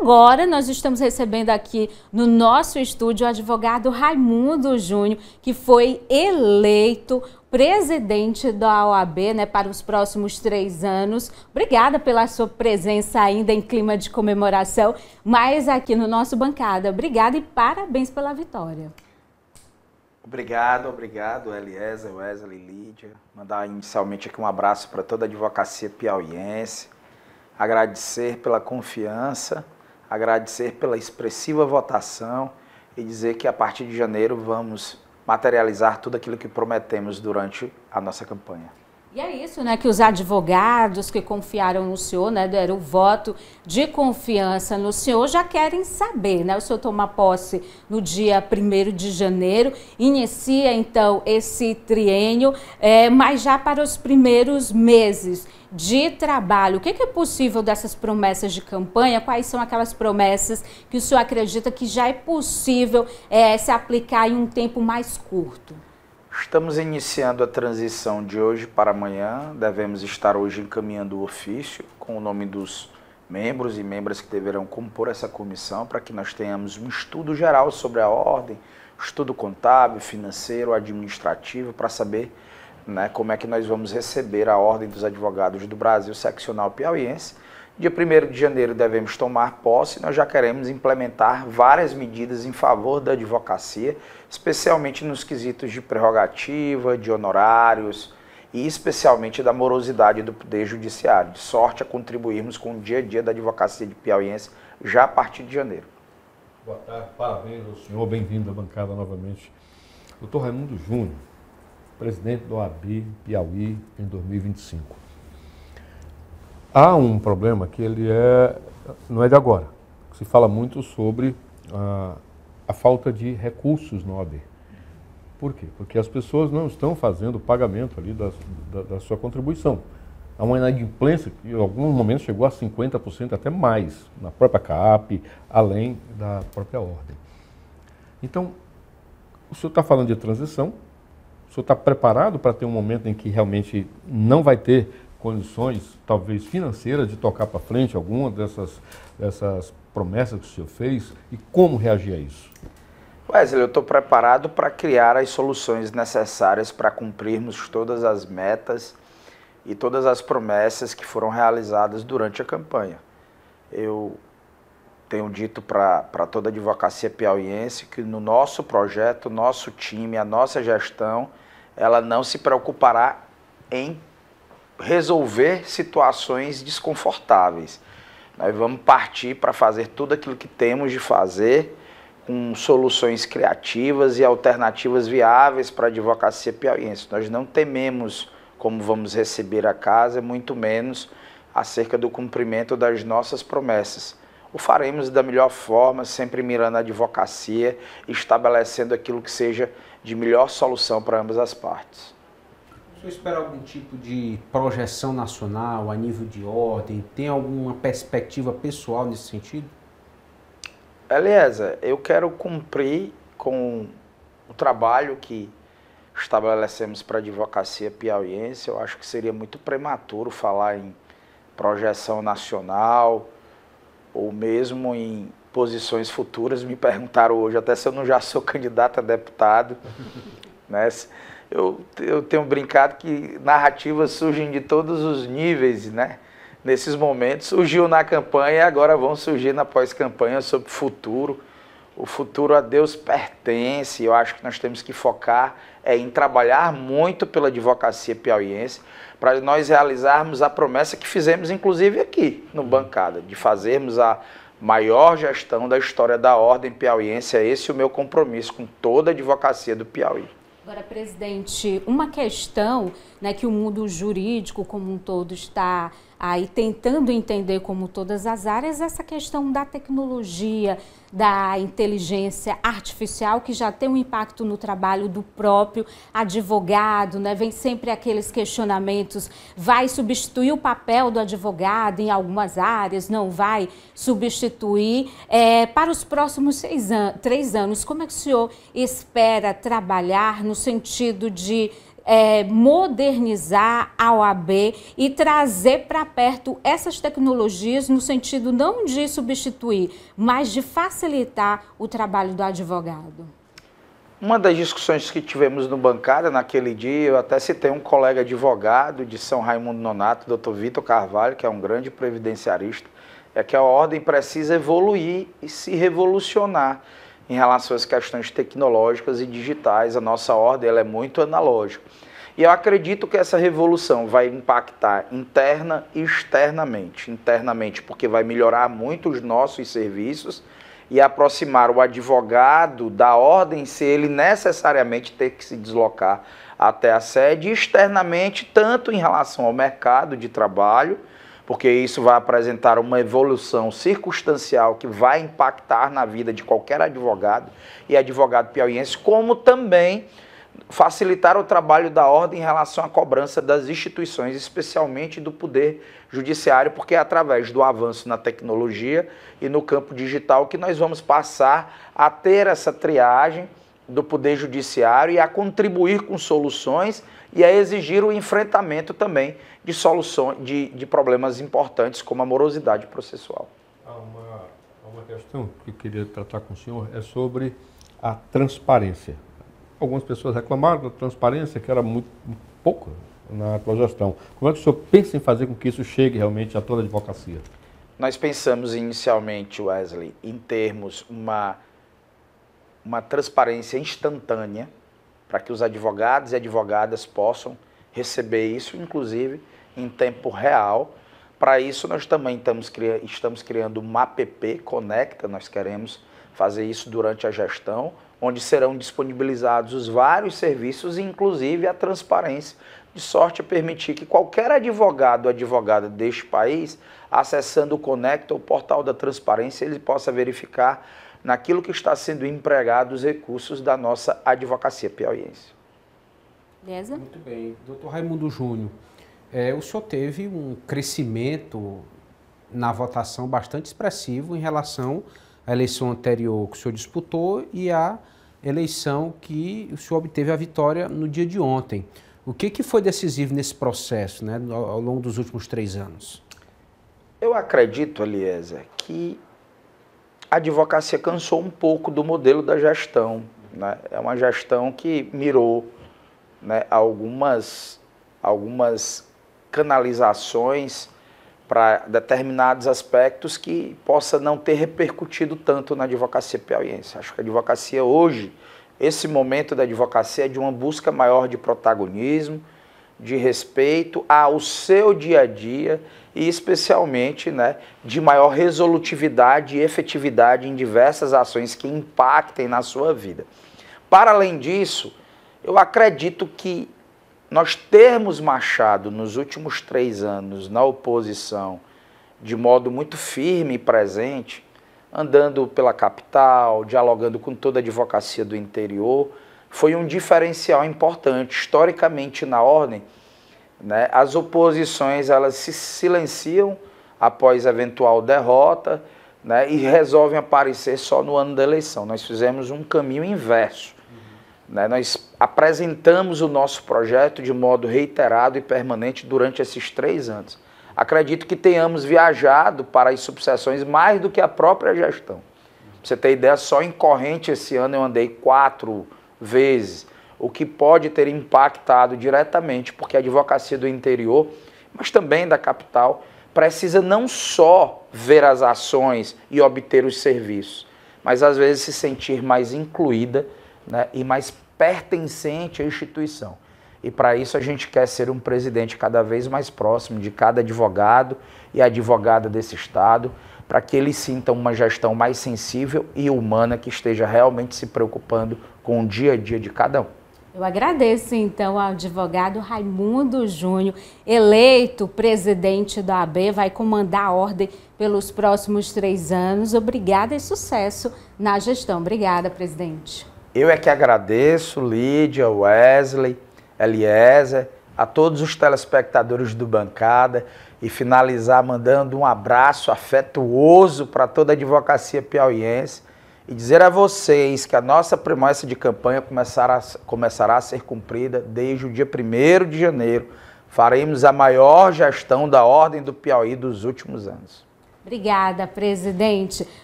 agora nós estamos recebendo aqui no nosso estúdio o advogado Raimundo Júnior, que foi eleito presidente da OAB né, para os próximos três anos. Obrigada pela sua presença ainda em clima de comemoração, mas aqui no nosso bancada. Obrigada e parabéns pela vitória. Obrigado, obrigado, Eliezer, Wesley, Lídia. Mandar inicialmente aqui um abraço para toda a advocacia piauiense. Agradecer pela confiança agradecer pela expressiva votação e dizer que a partir de janeiro vamos materializar tudo aquilo que prometemos durante a nossa campanha. E é isso, né, que os advogados que confiaram no senhor, né, deram o voto de confiança no senhor, já querem saber, né, o senhor toma posse no dia 1 de janeiro, inicia então esse triênio, é, mas já para os primeiros meses de trabalho. O que é possível dessas promessas de campanha? Quais são aquelas promessas que o senhor acredita que já é possível é, se aplicar em um tempo mais curto? Estamos iniciando a transição de hoje para amanhã. Devemos estar hoje encaminhando o ofício com o nome dos membros e membras que deverão compor essa comissão para que nós tenhamos um estudo geral sobre a ordem, estudo contábil, financeiro, administrativo, para saber né, como é que nós vamos receber a Ordem dos Advogados do Brasil Seccional Piauiense. Dia 1 de janeiro devemos tomar posse, nós já queremos implementar várias medidas em favor da advocacia, especialmente nos quesitos de prerrogativa, de honorários e especialmente da morosidade do Poder Judiciário, de sorte a contribuirmos com o dia a dia da advocacia de piauiense já a partir de janeiro. Boa tarde, parabéns ao senhor, bem-vindo à bancada novamente. Doutor Raimundo Júnior, presidente do OAB Piauí em 2025. Há um problema que ele é, não é de agora. Se fala muito sobre a, a falta de recursos no OAB. Por quê? Porque as pessoas não estão fazendo o pagamento ali da, da, da sua contribuição. Há uma inadimplência que em alguns momentos chegou a 50%, até mais, na própria CAP, além da própria ordem. Então, o senhor está falando de transição, senhor está preparado para ter um momento em que realmente não vai ter condições, talvez financeiras, de tocar para frente alguma dessas, dessas promessas que o senhor fez? E como reagir a isso? Wesley, eu estou preparado para criar as soluções necessárias para cumprirmos todas as metas e todas as promessas que foram realizadas durante a campanha. Eu tenho dito para toda a advocacia piauiense que no nosso projeto, nosso time, a nossa gestão, ela não se preocupará em resolver situações desconfortáveis. Nós vamos partir para fazer tudo aquilo que temos de fazer com soluções criativas e alternativas viáveis para a advocacia piauiense. Nós não tememos como vamos receber a casa, muito menos acerca do cumprimento das nossas promessas o faremos da melhor forma, sempre mirando a advocacia, estabelecendo aquilo que seja de melhor solução para ambas as partes. O senhor espera algum tipo de projeção nacional a nível de ordem? Tem alguma perspectiva pessoal nesse sentido? Aliás, eu quero cumprir com o trabalho que estabelecemos para a advocacia piauiense. Eu acho que seria muito prematuro falar em projeção nacional, ou mesmo em posições futuras, me perguntaram hoje até se eu não já sou candidato a deputado. né? eu, eu tenho brincado que narrativas surgem de todos os níveis, né? Nesses momentos, surgiu na campanha e agora vão surgir na pós-campanha sobre futuro o futuro a Deus pertence. Eu acho que nós temos que focar é, em trabalhar muito pela advocacia piauiense para nós realizarmos a promessa que fizemos, inclusive aqui no uhum. Bancada, de fazermos a maior gestão da história da ordem piauiense. É esse o meu compromisso com toda a advocacia do Piauí. Agora, presidente, uma questão né, que o mundo jurídico como um todo está aí tentando entender como todas as áreas, essa questão da tecnologia, da inteligência artificial, que já tem um impacto no trabalho do próprio advogado, né? Vem sempre aqueles questionamentos, vai substituir o papel do advogado em algumas áreas, não vai substituir. É, para os próximos seis an três anos, como é que o senhor espera trabalhar no sentido de é, modernizar a OAB e trazer para perto essas tecnologias no sentido não de substituir, mas de facilitar o trabalho do advogado? Uma das discussões que tivemos no bancário naquele dia, eu até citei um colega advogado de São Raimundo Nonato, doutor Vitor Carvalho, que é um grande previdenciarista, é que a ordem precisa evoluir e se revolucionar em relação às questões tecnológicas e digitais. A nossa ordem ela é muito analógica. E eu acredito que essa revolução vai impactar interna e externamente. Internamente, porque vai melhorar muito os nossos serviços e aproximar o advogado da ordem se ele necessariamente ter que se deslocar até a sede, e externamente, tanto em relação ao mercado de trabalho porque isso vai apresentar uma evolução circunstancial que vai impactar na vida de qualquer advogado e advogado piauiense, como também facilitar o trabalho da ordem em relação à cobrança das instituições, especialmente do poder judiciário, porque é através do avanço na tecnologia e no campo digital que nós vamos passar a ter essa triagem do Poder Judiciário e a contribuir com soluções e a exigir o enfrentamento também de soluções de, de problemas importantes como a morosidade processual. Há uma, uma questão que eu queria tratar com o senhor é sobre a transparência. Algumas pessoas reclamaram da transparência que era muito, muito pouco na atual gestão. Como é que o senhor pensa em fazer com que isso chegue realmente a toda a advocacia? Nós pensamos inicialmente, Wesley, em termos uma uma transparência instantânea para que os advogados e advogadas possam receber isso, inclusive em tempo real. Para isso, nós também estamos, cri estamos criando uma app Conecta, nós queremos fazer isso durante a gestão, onde serão disponibilizados os vários serviços, inclusive a transparência, de sorte a permitir que qualquer advogado ou advogada deste país, acessando o Conecta, o portal da transparência, ele possa verificar naquilo que está sendo empregado os recursos da nossa advocacia piauiense. Beleza? Muito bem. Doutor Raimundo Júnior, é, o senhor teve um crescimento na votação bastante expressivo em relação à eleição anterior que o senhor disputou e à eleição que o senhor obteve a vitória no dia de ontem. O que, que foi decisivo nesse processo né, ao longo dos últimos três anos? Eu acredito, Eliezer, que a advocacia cansou um pouco do modelo da gestão. Né? É uma gestão que mirou né, algumas, algumas canalizações para determinados aspectos que possa não ter repercutido tanto na advocacia piauiense. Acho que a advocacia hoje, esse momento da advocacia é de uma busca maior de protagonismo, de respeito ao seu dia a dia e especialmente né, de maior resolutividade e efetividade em diversas ações que impactem na sua vida. Para além disso, eu acredito que nós termos Machado nos últimos três anos na oposição de modo muito firme e presente, andando pela capital, dialogando com toda a advocacia do interior, foi um diferencial importante. Historicamente, na ordem, né, as oposições elas se silenciam após eventual derrota né, e resolvem aparecer só no ano da eleição. Nós fizemos um caminho inverso. Uhum. Né, nós apresentamos o nosso projeto de modo reiterado e permanente durante esses três anos. Acredito que tenhamos viajado para as subseções mais do que a própria gestão. Pra você ter ideia, só em corrente esse ano eu andei quatro vezes, o que pode ter impactado diretamente, porque a advocacia do interior, mas também da capital, precisa não só ver as ações e obter os serviços, mas às vezes se sentir mais incluída né, e mais pertencente à instituição. E para isso a gente quer ser um presidente cada vez mais próximo de cada advogado e advogada desse Estado, para que eles sintam uma gestão mais sensível e humana que esteja realmente se preocupando com o dia a dia de cada um. Eu agradeço então ao advogado Raimundo Júnior, eleito presidente da AB, vai comandar a ordem pelos próximos três anos. Obrigada e sucesso na gestão. Obrigada, presidente. Eu é que agradeço, Lídia, Wesley, Eliezer, a todos os telespectadores do Bancada e finalizar mandando um abraço afetuoso para toda a advocacia piauiense e dizer a vocês que a nossa promessa de campanha começará, começará a ser cumprida desde o dia 1 de janeiro. Faremos a maior gestão da Ordem do Piauí dos últimos anos. Obrigada, presidente.